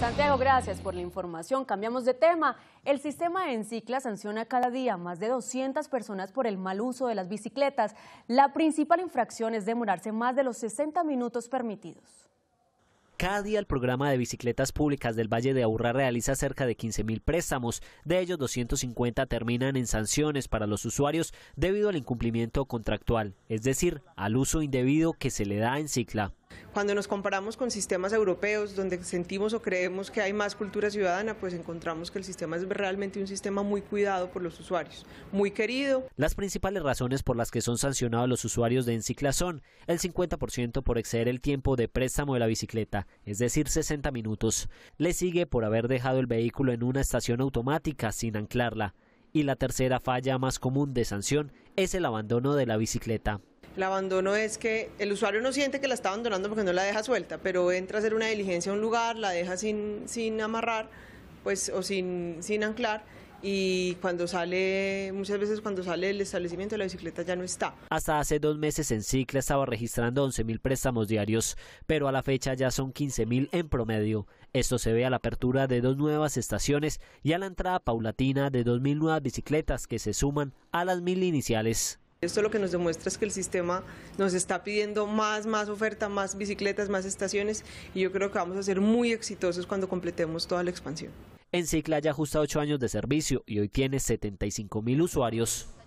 Santiago, gracias por la información. Cambiamos de tema. El sistema de Encicla sanciona cada día a más de 200 personas por el mal uso de las bicicletas. La principal infracción es demorarse más de los 60 minutos permitidos. Cada día el programa de bicicletas públicas del Valle de Aburrá realiza cerca de 15.000 préstamos, de ellos 250 terminan en sanciones para los usuarios debido al incumplimiento contractual, es decir, al uso indebido que se le da en cicla. Cuando nos comparamos con sistemas europeos donde sentimos o creemos que hay más cultura ciudadana, pues encontramos que el sistema es realmente un sistema muy cuidado por los usuarios, muy querido. Las principales razones por las que son sancionados los usuarios de Encicla son el 50% por exceder el tiempo de préstamo de la bicicleta, es decir, 60 minutos. Le sigue por haber dejado el vehículo en una estación automática sin anclarla. Y la tercera falla más común de sanción es el abandono de la bicicleta. El abandono es que el usuario no siente que la está abandonando porque no la deja suelta, pero entra a hacer una diligencia a un lugar, la deja sin, sin amarrar pues, o sin, sin anclar y cuando sale, muchas veces cuando sale el establecimiento la bicicleta ya no está. Hasta hace dos meses en Cicla estaba registrando 11.000 préstamos diarios, pero a la fecha ya son 15.000 en promedio. Esto se ve a la apertura de dos nuevas estaciones y a la entrada paulatina de 2.000 nuevas bicicletas que se suman a las 1.000 iniciales. Esto lo que nos demuestra es que el sistema nos está pidiendo más, más oferta, más bicicletas, más estaciones y yo creo que vamos a ser muy exitosos cuando completemos toda la expansión. En Cicla ya ajusta ocho años de servicio y hoy tiene 75 mil usuarios.